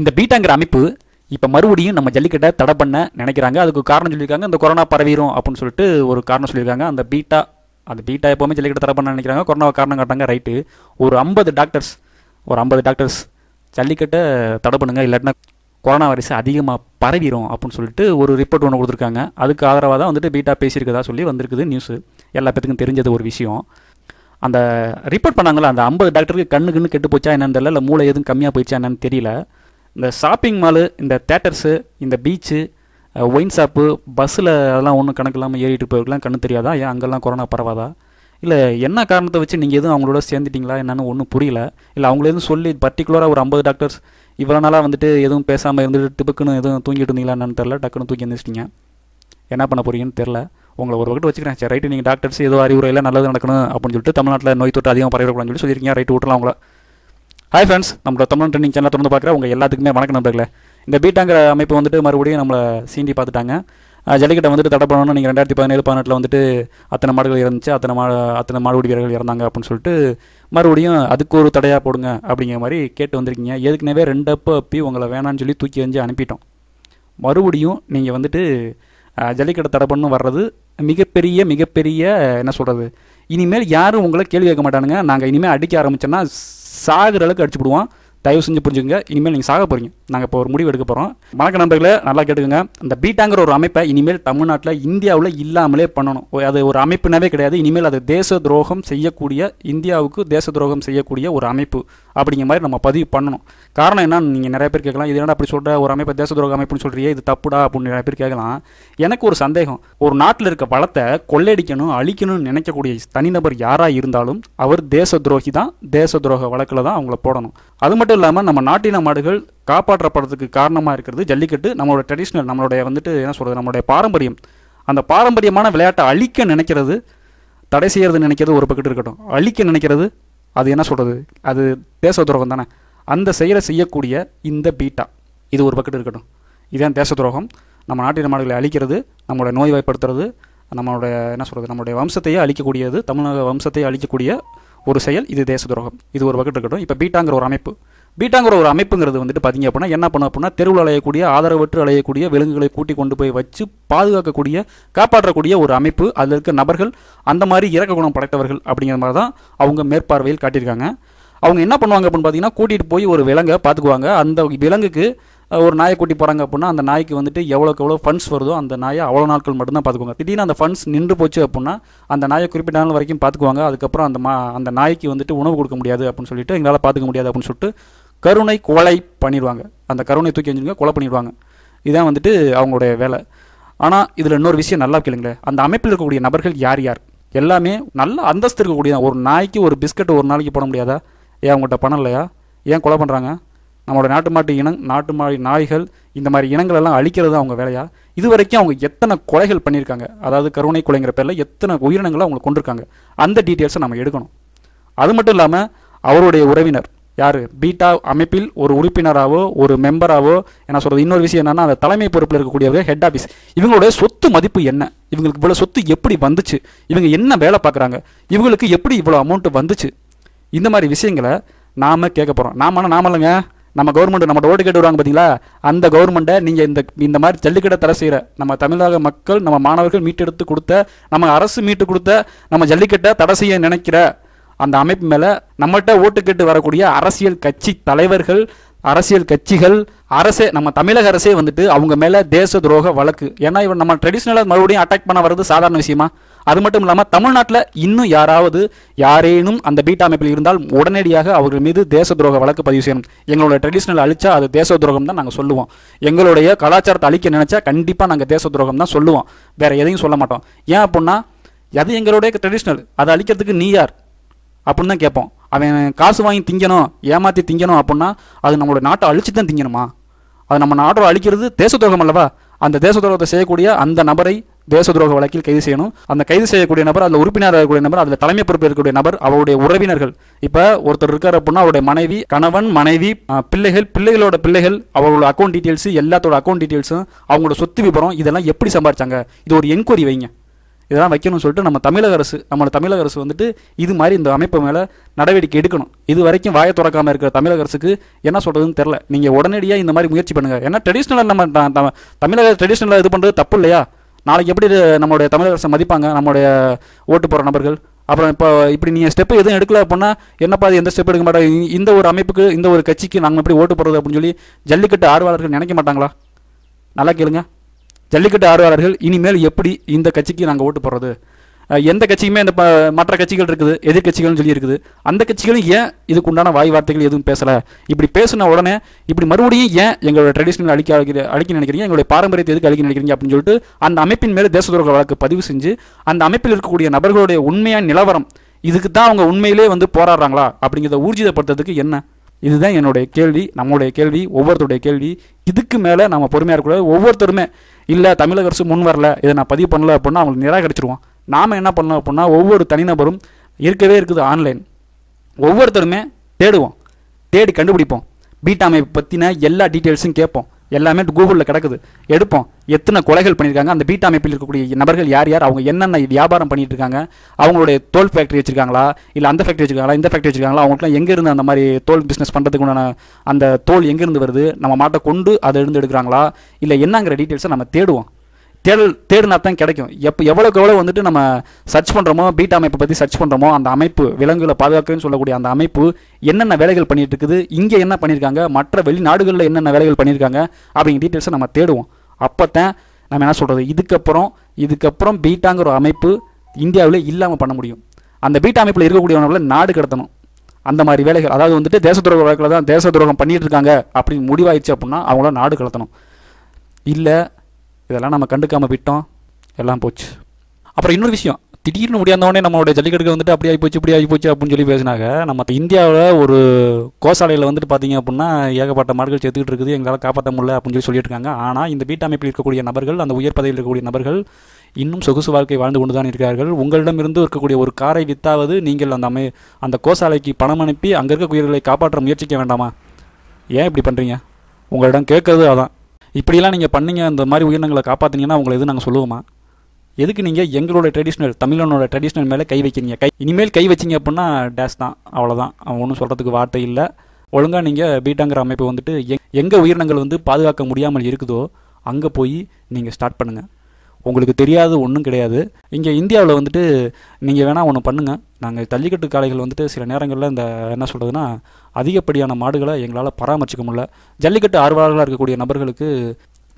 இந்த பீட்டாங்கிற அமைப்பு இப்போ மறுபடியும் நம்ம ஜல்லிக்கட்டை தடை பண்ண நினைக்கிறாங்க அதுக்கு காரணம் சொல்லியிருக்காங்க இந்த கொரோனா பரவிடும் அப்படின்னு சொல்லிட்டு ஒரு காரணம் சொல்லியிருக்காங்க அந்த பீட்டா அந்த பீட்டா எப்போவுமே ஜல்லிக்கட்டை தடை பண்ண நினைக்கிறாங்க கொரோனா காரணம் காட்டாங்க ரைட்டு ஒரு ஐம்பது டாக்டர்ஸ் ஒரு ஐம்பது டாக்டர்ஸ் ஜல்லிக்கட்டை தடை பண்ணுங்க இல்லாட்டினா கொரோனா வைரஸ் அதிகமாக பரவிடும் அப்படின்னு சொல்லிட்டு ஒரு ரிப்போர்ட் ஒன்று கொடுத்துருக்காங்க அதுக்கு ஆதரவாக தான் வந்துட்டு பீட்டா பேசியிருக்கதா சொல்லி வந்திருக்குது நியூஸு எல்லா பேத்துக்கும் தெரிஞ்சது ஒரு விஷயம் அந்த ரிப்போர்ட் பண்ணாங்களா அந்த ஐம்பது டாக்டருக்கு கண்ணு கண்ணு கெட்டு போச்சா என்னன்னு தெரியல இல்லை மூளை எதுவும் கம்மியாக போயிடுச்சா என்னன்னு தெரியல இந்த ஷாப்பிங் மாலு இந்த தேட்டர்ஸு இந்த பீச்சு ஒயின் ஷாப்பு பஸ்ஸில் அதெல்லாம் ஒன்றும் கணக்கு இல்லாமல் ஏறிட்டு போயிருக்கலாம் கண்ணு தெரியாதா ஏன் அங்கெல்லாம் கொரோனா பரவாதா இல்லை என்ன காரணத்தை வச்சு நீங்கள் எதுவும் அவங்களோட சேர்ந்துட்டிங்களா என்னென்னு ஒன்றும் புரியல இல்லை அவங்கள எதுவும் சொல்லி பர்டிகுலராக ஒரு ஐம்பது டாக்டர்ஸ் இவ்வளோ நாளாக வந்துட்டு எதுவும் பேசாமல் இருந்துட்டு டிபுக்குன்னு எதுவும் தூங்கிட்டு இருந்தீங்களா என்னன்னு தெரில டக்குன்னு தூக்கி எழுந்திரிச்சிட்டிங்க என்ன பண்ண போறீங்கன்னு தெரில உங்களை ஒரு வகுட்டு வச்சுக்கிறேன் சரி ரைட்டு நீங்கள் டாக்டர்ஸ் அறிவுரை அறிவுரையில் நல்லது நடக்கணும் அப்படின்னு சொல்லிட்டு தமிழ்நாட்டில் நோய் தொற்று அதிகமாக பரவக்கூடாதுன்னு சொல்லி சொல்லியிருக்கீங்க ரைட்டு விட்டுலாம் அவங்கள ஹாய் ஃப்ரெண்ட்ஸ் நம்ம தமிழ் ட்ரெண்டிங் சேனல் தொடர்ந்து பார்க்குறேன் உங்கள் எல்லாத்துக்குமே வணக்கம் நண்பர்களே இந்த பீட்டாங்கிற அமைப்பு வந்துட்டு மறுபடியும் நம்மளை சீண்டி பார்த்துட்டாங்க ஜல்லிக்கட்டை வந்துட்டு தடை பண்ணணும்னு நீங்கள் ரெண்டாயிரத்தி பதினேழு பதினெட்டில் வந்துட்டு அத்தனை மாடுகள் இருந்துச்சு அத்தனை மா அத்தனை மாடுபிடி வீரர்கள் இறந்தாங்க அப்படின்னு சொல்லிட்டு மறுபடியும் அதுக்கு ஒரு தடையாக போடுங்க அப்படிங்கிற மாதிரி கேட்டு வந்திருக்கீங்க ஏற்கனவே ரெண்டு அப்போ அப்பி உங்களை வேணான்னு சொல்லி தூக்கி வந்து அனுப்பிட்டோம் மறுபடியும் நீங்கள் வந்துட்டு ஜல்லிக்கட்டை தடை பண்ணு வர்றது மிகப்பெரிய மிகப்பெரிய என்ன சொல்கிறது இனிமேல் யாரும் உங்களை கேள்வி கேட்க மாட்டானுங்க நாங்கள் இனிமேல் அடிக்க ஆரம்பித்தோன்னா சாகிற அளவுக்கு அடிச்சுடுவான் தயவு செஞ்சு புரிஞ்சுங்க இனிமேல் நீங்கள் சாக போகிறீங்க நாங்கள் இப்போ ஒரு முடிவு எடுக்க போகிறோம் வணக்க நண்பர்களே நல்லா கேட்டுக்கோங்க இந்த பீட்டாங்கிற ஒரு அமைப்பை இனிமேல் தமிழ்நாட்டில் இந்தியாவில் இல்லாமலே பண்ணணும் அது ஒரு அமைப்புனாவே கிடையாது இனிமேல் அது தேச துரோகம் செய்யக்கூடிய இந்தியாவுக்கு தேச துரோகம் செய்யக்கூடிய ஒரு அமைப்பு அப்படிங்கிற மாதிரி நம்ம பதிவு பண்ணணும் காரணம் என்னன்னு நீங்கள் நிறைய பேர் கேட்கலாம் இது என்ன அப்படி சொல்கிற ஒரு அமைப்பை தேச துரோக அமைப்புன்னு சொல்கிறீங்க இது தப்புடா அப்படின்னு நிறைய பேர் கேட்கலாம் எனக்கு ஒரு சந்தேகம் ஒரு நாட்டில் இருக்க பலத்தை கொள்ளையடிக்கணும் அழிக்கணும்னு நினைக்கக்கூடிய தனிநபர் யாராக இருந்தாலும் அவர் தேச துரோகி தான் தேச துரோக வழக்கில் தான் அவங்கள போடணும் அது மட்டும் இல்லாமல் நம்ம நாட்டின மாடுகள் காப்பாற்றப்படுறதுக்கு காரணமாக இருக்கிறது ஜல்லிக்கட்டு நம்மளோட ட்ரெடிஷ்னல் நம்மளுடைய வந்துட்டு என்ன சொல்கிறது நம்மளுடைய பாரம்பரியம் அந்த பாரம்பரியமான விளையாட்டை அழிக்க நினைக்கிறது தடை செய்கிறது நினைக்கிறது ஒரு பக்கத்து இருக்கட்டும் அழிக்க நினைக்கிறது அது என்ன சொல்கிறது அது தேச துரோகம் தானே அந்த செயலை செய்யக்கூடிய இந்த பீட்டா இது ஒரு பக்கத்து இருக்கட்டும் இதுதான் தேச துரோகம் நம்ம நாட்டின் மாடுகளை அழிக்கிறது நம்மளோட நோய் வாய்ப்படுத்துறது நம்மளுடைய என்ன சொல்கிறது நம்மளுடைய வம்சத்தையே அழிக்கக்கூடியது தமிழக வம்சத்தையே அழிக்கக்கூடிய ஒரு செயல் இது தேச துரோகம் இது ஒரு பக்கத்து இருக்கட்டும் இப்போ பீட்டாங்கிற ஒரு அமைப்பு பீட்டாங்கிற ஒரு அமைப்புங்கிறது வந்துட்டு பார்த்திங்க அப்படின்னா என்ன பண்ணும் அப்படின்னா தெருவில் அலையக்கூடிய ஆதரவற்று அலையக்கூடிய விலங்குகளை கூட்டி கொண்டு போய் வச்சு பாதுகாக்கக்கூடிய காப்பாற்றக்கூடிய ஒரு அமைப்பு அதில் இருக்க நபர்கள் அந்த மாதிரி இறக்க குணம் படைத்தவர்கள் அப்படிங்கிற மாதிரி தான் அவங்க மேற்பார்வையில் காட்டியிருக்காங்க அவங்க என்ன பண்ணுவாங்க அப்படின்னு பார்த்தீங்கன்னா கூட்டிகிட்டு போய் ஒரு விலங்கை பார்த்துக்குவாங்க அந்த விலங்குக்கு ஒரு நாயை கூட்டி போகிறாங்க அப்படின்னா அந்த நாய்க்கு வந்துட்டு எவ்வளோக்கு எவ்வளோ ஃபண்ட்ஸ் வருதோ அந்த நாயை அவ்வளோ நாட்கள் மட்டும்தான் பார்த்துக்குவாங்க திடீர்னு அந்த ஃபண்ட்ஸ் நின்று போச்சு அப்படின்னா அந்த நாயை குறிப்பிட்ட நாள் வரைக்கும் பார்த்துக்குவாங்க அதுக்கப்புறம் அந்த மா அந்த நாய்க்கு வந்துட்டு உணவு கொடுக்க முடியாது அப்படின்னு சொல்லிட்டு எங்களால் பார்த்துக்க முடியாது அப்படின்னு சொல்லிட்டு கருணை கொலை பண்ணிடுவாங்க அந்த கருணை தூக்கி எஞ்சிருங்க கொலை பண்ணிடுவாங்க இதுதான் வந்துட்டு அவங்களுடைய வேலை ஆனால் இதில் இன்னொரு விஷயம் நல்லா கேளுங்களேன் அந்த அமைப்பில் இருக்கக்கூடிய நபர்கள் யார் யார் எல்லாமே நல்ல அந்தஸ்து இருக்கக்கூடியதான் ஒரு நாய்க்கு ஒரு பிஸ்கட் ஒரு நாளைக்கு போட முடியாதா ஏன் அவங்கள்ட்ட பணம் இல்லையா ஏன் கொலை பண்ணுறாங்க நம்மளோட நாட்டு மாட்டு இனம் நாட்டு மா நாய்கள் இந்த மாதிரி இனங்களெல்லாம் அழிக்கிறது அவங்க வேலையா இது வரைக்கும் அவங்க எத்தனை கொலைகள் பண்ணியிருக்காங்க அதாவது கருணை கொலைங்கிற பேரில் எத்தனை உயிரினங்களை அவங்க கொண்டிருக்காங்க அந்த டீட்டெயில்ஸை நம்ம எடுக்கணும் அது மட்டும் இல்லாமல் அவருடைய உறவினர் யார் பீட்டா அமைப்பில் ஒரு உறுப்பினராகவோ ஒரு மெம்பராகவோ என்ன சொல்கிறது இன்னொரு விஷயம் என்னென்னா அந்த தலைமை பொறுப்பில் இருக்கக்கூடியவர்கள் ஹெட் ஆஃபீஸ் இவங்களுடைய சொத்து மதிப்பு என்ன இவங்களுக்கு இவ்வளோ சொத்து எப்படி வந்துச்சு இவங்க என்ன வேலை பார்க்குறாங்க இவங்களுக்கு எப்படி இவ்வளோ அமௌண்ட்டு வந்துச்சு இந்த மாதிரி விஷயங்களை நாம் கேட்க போகிறோம் நாம நாமல்லங்க நம்ம கவர்மெண்ட் நம்மளோட ஓட்டு கேட்டு வருவாங்க பார்த்தீங்களா அந்த கவர்மெண்ட்டை நீங்கள் இந்த இந்த மாதிரி ஜல்லிக்கட்டை தர செய்கிற நம்ம தமிழக மக்கள் நம்ம மாணவர்கள் மீட்டெடுத்து கொடுத்த நம்ம அரசு மீட்டு கொடுத்த நம்ம ஜல்லிக்கட்டை தடை செய்ய நினைக்கிற அந்த அமைப்பு மேலே நம்மகிட்ட ஓட்டு கேட்டு வரக்கூடிய அரசியல் கட்சி தலைவர்கள் அரசியல் கட்சிகள் அரசே நம்ம தமிழக அரசே வந்துட்டு அவங்க மேலே தேச துரோக வழக்கு ஏன்னா இவன் நம்ம ட்ரெடிஷ்னலாக மறுபடியும் அட்டாக் பண்ண வர்றது சாதாரண விஷயமா அது மட்டும் இல்லாமல் தமிழ்நாட்டில் இன்னும் யாராவது யாரேனும் அந்த பீட்டா அமைப்பில் இருந்தால் உடனடியாக அவர்கள் மீது தேச துரோக வழக்கு பதிவு செய்யணும் எங்களோட ட்ரெடிஷ்னல் அழிச்சா அது தேச துரோகம் தான் நாங்கள் சொல்லுவோம் எங்களுடைய கலாச்சாரத்தை அழிக்க நினச்சா கண்டிப்பாக நாங்கள் தேச துரோகம் தான் சொல்லுவோம் வேறு எதையும் சொல்ல மாட்டோம் ஏன் அப்படின்னா அது எங்களுடைய ட்ரெடிஷ்னல் அதை அழிக்கிறதுக்கு நீ யார் அப்படின்னு தான் கேட்போம் அவன் காசு வாங்கி திங்கணும் ஏமாற்றி திங்கணும் அப்படின்னா அது நம்மளோட நாட்டை அழிச்சு தான் திங்கணுமா அது நம்ம நாட்டை அழிக்கிறது தேச துரோகம் அல்லவா அந்த தேச துரோகத்தை செய்யக்கூடிய அந்த நபரை தேச துரோக வழக்கில் கைது செய்யணும் அந்த கைது செய்யக்கூடிய நபர் அதில் உறுப்பினர் இருக்கக்கூடிய நபர் அதில் தலைமை பொறுப்பு இருக்கக்கூடிய நபர் அவருடைய உறவினர்கள் இப்போ ஒருத்தர் இருக்கார் அப்படின்னா அவருடைய மனைவி கணவன் மனைவி பிள்ளைகள் பிள்ளைகளோட பிள்ளைகள் அவரோட அக்கௌண்ட் டீட்டெயில்ஸ் எல்லாத்தோட அக்கௌண்ட் டீட்டெயில்ஸும் அவங்களோட சொத்து விபரம் இதெல்லாம் எப்படி சம்பாரிச்சாங்க இது ஒரு என்கொயரி வைங்க இதெல்லாம் வைக்கணும்னு சொல்லிட்டு நம்ம தமிழக அரசு நம்மளோட தமிழக அரசு வந்துட்டு இது மாதிரி இந்த அமைப்பு மேலே நடவடிக்கை எடுக்கணும் இது வரைக்கும் வாயை திறக்காமல் இருக்கிற தமிழக அரசுக்கு என்ன சொல்கிறதுன்னு தெரில நீங்கள் உடனடியாக இந்த மாதிரி முயற்சி பண்ணுங்கள் ஏன்னா ட்ரெடிஷ்னலாக நம்ம தமிழக ட்ரெடிஷ்னலாக இது பண்ணுறது தப்பு இல்லையா நாளைக்கு எப்படி நம்மளுடைய தமிழக அரசை மதிப்பாங்க நம்மளுடைய ஓட்டு போகிற நபர்கள் அப்புறம் இப்போ இப்படி நீங்கள் ஸ்டெப்பு எதுவும் எடுக்கல அப்படின்னா என்னப்பா அது எந்த ஸ்டெப் எடுக்க மாட்டாங்க இந்த ஒரு அமைப்புக்கு இந்த ஒரு கட்சிக்கு நாங்கள் எப்படி ஓட்டு போடுறது அப்படின்னு சொல்லி ஜல்லிக்கட்டு ஆர்வலர்கள் நினைக்க மாட்டாங்களா நல்லா கேளுங்க ஜல்லிக்கட்டு ஆர்வலர்கள் இனிமேல் எப்படி இந்த கட்சிக்கு நாங்கள் ஓட்டு போடுறது எந்த கட்சியுமே இந்த மற்ற கட்சிகள் இருக்குது எதிர்கட்சிகள்னு சொல்லி இருக்குது அந்த கட்சிகளும் ஏன் இதுக்கு உண்டான வாய் வார்த்தைகள் எதுவும் பேசலை இப்படி பேசின உடனே இப்படி மறுபடியும் ஏன் எங்களோட ட்ரெடிஷனல் அழிக்க அழிக்க நினைக்கிறீங்க எங்களுடைய பாரம்பரியத்தை எதுக்கு அழிக்க நினைக்கிறீங்க அப்படின்னு சொல்லிட்டு அந்த அமைப்பின் மேலே தேச வழக்கு பதிவு செஞ்சு அந்த அமைப்பில் இருக்கக்கூடிய நபர்களுடைய உண்மையான நிலவரம் இதுக்கு தான் அவங்க உண்மையிலே வந்து போராடுறாங்களா அப்படிங்கிறத ஊர்ஜிதப்படுத்துறதுக்கு என்ன இதுதான் என்னுடைய கேள்வி நம்மளுடைய கேள்வி ஒவ்வொருத்தருடைய கேள்வி இதுக்கு மேலே நம்ம பொறுமையாக இருக்கக்கூடாது ஒவ்வொருத்தருமே இல்லை தமிழக அரசு முன் வரல இதை நான் பதிவு பண்ணல அப்படின்னா அவங்களுக்கு நிராகரிச்சிருவோம் நாம் என்ன பண்ணோம் அப்படின்னா ஒவ்வொரு தனிநபரும் இருக்கவே இருக்குது ஆன்லைன் ஒவ்வொருத்தருமே தேடுவோம் தேடி கண்டுபிடிப்போம் பீட்டா அமைப்பு பற்றின எல்லா டீட்டெயில்ஸும் கேட்போம் எல்லாமே கூகுளில் கிடக்குது எடுப்போம் எத்தனை கொலைகள் பண்ணியிருக்காங்க அந்த பீட்டா அமைப்பில் இருக்கக்கூடிய நபர்கள் யார் யார் அவங்க என்னென்ன வியாபாரம் பண்ணிட்டு இருக்காங்க அவங்களுடைய தோல் ஃபேக்ட்ரி வச்சிருக்காங்களா இல்லை அந்த ஃபேக்ட்ரி வச்சிருக்காங்களா இந்த ஃபேக்ட்ரி வச்சிருக்காங்களா அவங்களுக்குலாம் எங்கேருந்து அந்த மாதிரி தோல் பிஸ்னஸ் பண்ணுறதுக்கு உண்டான அந்த தோல் எங்கேருந்து வருது நம்ம மாட்டை கொண்டு அதை எழுந்து எடுக்கிறாங்களா இல்லை என்னங்கிற டீட்டெயில்ஸை நம்ம தேடுவோம் தேடல் தேடினா தான் கிடைக்கும் எப்போ எவ்வளோக்கு எவ்வளோ வந்துட்டு நம்ம சர்ச் பண்ணுறோமோ பீட் அமைப்பை பற்றி சர்ச் பண்ணுறோமோ அந்த அமைப்பு விலங்குகளை பாதுகாக்கணும்னு சொல்லக்கூடிய அந்த அமைப்பு என்னென்ன வேலைகள் பண்ணிட்டு இருக்குது இங்கே என்ன பண்ணியிருக்காங்க மற்ற வெளிநாடுகளில் என்னென்ன வேலைகள் பண்ணியிருக்காங்க அப்படிங்கிற டீட்டெயில்ஸை நம்ம தேடுவோம் அப்போ தான் நம்ம என்ன சொல்கிறது இதுக்கப்புறம் இதுக்கப்புறம் பீட்டாங்கிற அமைப்பு இந்தியாவில் இல்லாமல் பண்ண முடியும் அந்த பீட்டா அமைப்பில் இருக்கக்கூடியவங்களை நாடு கடத்தணும் அந்த மாதிரி வேலைகள் அதாவது வந்துட்டு தேச துரோக வழக்கில் தான் தேச துரோகம் பண்ணிட்டு இருக்காங்க அப்படின்னு முடிவாயிடுச்சு அப்படின்னா அவங்கள நாடு கடத்தணும் இல்லை இதெல்லாம் நம்ம கண்டுக்காமல் விட்டோம் எல்லாம் போச்சு அப்புறம் இன்னொரு விஷயம் திடீர்னு முடியாதவொடனே நம்மளுடைய ஜல்லிக்கட்டுக்கு வந்துட்டு அப்படி ஆகி போச்சு இப்படி ஆகி போச்சு அப்படின்னு சொல்லி பேசினாங்க நம்ம இந்தியாவில் ஒரு கோசாலையில் வந்துட்டு பார்த்தீங்க அப்படின்னா ஏகப்பட்ட மாடுகள் சேர்த்துக்கிட்டு இருக்குது எங்களால் காப்பாற்ற முடியல அப்படின்னு சொல்லி சொல்லிட்டு இருக்காங்க ஆனால் இந்த வீட்டமைப்பில் இருக்கக்கூடிய நபர்கள் அந்த உயர் பதவியில் இருக்கக்கூடிய நபர்கள் இன்னும் சொகுசு வாழ்க்கை வாழ்ந்து கொண்டு தான் இருக்கிறார்கள் உங்களிடமிருந்து இருக்கக்கூடிய ஒரு காரை வித்தாவது நீங்கள் அந்த அமை அந்த கோசாலைக்கு பணம் அனுப்பி அங்கே இருக்க உயிர்களை காப்பாற்ற முயற்சிக்க வேண்டாமா ஏன் இப்படி பண்ணுறீங்க உங்களிடம் கேட்கறது அதான் இப்படியெல்லாம் நீங்கள் பண்ணீங்க இந்த மாதிரி உயிரினங்களை காப்பாற்றினீங்கன்னா உங்களை எதுவும் நாங்கள் சொல்லுவோமா எதுக்கு நீங்கள் எங்களோட ட்ரெடிஷ்னல் தமிழனோட ட்ரெடிஷ்னல் மேலே கை வைக்கிறீங்க கை இனிமேல் கை வச்சிங்க அப்படின்னா டேஸ் தான் அவ்வளோதான் அவன் ஒன்றும் சொல்கிறதுக்கு வார்த்தை இல்லை ஒழுங்காக நீங்கள் பீட்டாங்கிற அமைப்பு வந்துட்டு எங் எங்கள் உயிரினங்கள் வந்து பாதுகாக்க முடியாமல் இருக்குதோ அங்கே போய் நீங்கள் ஸ்டார்ட் பண்ணுங்கள் உங்களுக்கு தெரியாது ஒன்றும் கிடையாது இங்கே இந்தியாவில் வந்துட்டு நீங்கள் வேணால் ஒன்று பண்ணுங்கள் நாங்கள் ஜல்லிக்கட்டு காளைகள் வந்துட்டு சில நேரங்களில் இந்த என்ன சொல்கிறதுனா அதிகப்படியான மாடுகளை எங்களால் பராமரிச்சிக்க முடியல ஜல்லிக்கட்டு ஆர்வலர்களாக இருக்கக்கூடிய நபர்களுக்கு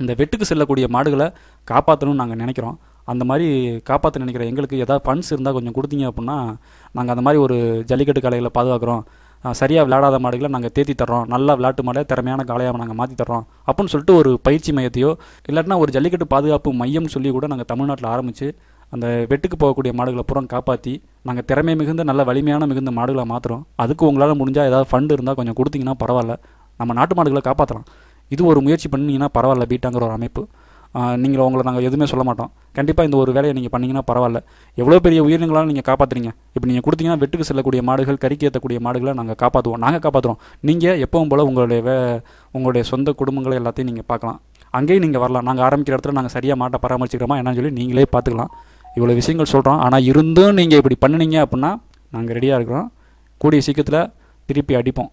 இந்த வெட்டுக்கு செல்லக்கூடிய மாடுகளை காப்பாற்றணும்னு நாங்கள் நினைக்கிறோம் அந்த மாதிரி காப்பாற்ற நினைக்கிற எங்களுக்கு ஏதாவது ஃபண்ட்ஸ் இருந்தால் கொஞ்சம் கொடுத்தீங்க அப்படின்னா நாங்கள் அந்த மாதிரி ஒரு ஜல்லிக்கட்டு காளைகளை பாதுகாக்கிறோம் சரியாக விளையாடாத மாடுகளை நாங்கள் தேத்தி தர்றோம் நல்லா விளாட்டு மாடை திறமையான காளையாக நாங்கள் மாற்றி தர்றோம் அப்படின்னு சொல்லிட்டு ஒரு பயிற்சி மையத்தையோ இல்லாட்டினா ஒரு ஜல்லிக்கட்டு பாதுகாப்பு மையம் சொல்லி கூட நாங்கள் தமிழ்நாட்டில் ஆரம்பித்து அந்த வெட்டுக்கு போகக்கூடிய மாடுகளை புறம் காப்பாற்றி நாங்கள் திறமை மிகுந்த நல்ல வலிமையான மிகுந்த மாடுகளை மாற்றுறோம் அதுக்கு உங்களால் முடிஞ்சால் ஏதாவது ஃபண்டு இருந்தால் கொஞ்சம் கொடுத்தீங்கன்னா பரவாயில்ல நம்ம நாட்டு மாடுகளை காப்பாற்றலாம் இது ஒரு முயற்சி பண்ணிங்கன்னா பரவாயில்ல பீட்டாங்கிற e ஒரு அமைப்பு நீங்கள் உங்களை நாங்கள் எதுவுமே சொல்ல மாட்டோம் கண்டிப்பாக இந்த ஒரு வேலையை நீங்கள் பண்ணிங்கன்னா பரவாயில்ல எவ்வளோ பெரிய உயிரினங்களாலும் நீங்கள் காப்பாற்றுறீங்க இப்போ நீங்கள் கொடுத்தீங்கன்னா வெட்டுக்கு செல்லக்கூடிய மாடுகள் கறிக்கு ஏற்றக்கூடிய மாடுகளை நாங்கள் காப்பாற்றுவோம் நாங்கள் காப்பாற்றுறோம் நீங்கள் எப்பவும் போல் உங்களுடைய வே உங்களுடைய சொந்த குடும்பங்களை எல்லாத்தையும் நீங்கள் பார்க்கலாம் அங்கேயும் நீங்கள் வரலாம் நாங்கள் ஆரம்பிக்கிற இடத்துல நாங்கள் சரியாக மாட்டை பராமரிச்சுக்கிறோமா என்னன்னு சொல்லி நீங்களே பார்த்துக்கலாம் இவ்வளோ விஷயங்கள் சொல்கிறோம் ஆனால் இருந்தும் நீங்கள் இப்படி பண்ணினீங்க அப்படின்னா நாங்கள் ரெடியாக இருக்கிறோம் கூடிய சீக்கிரத்தில் திருப்பி அடிப்போம்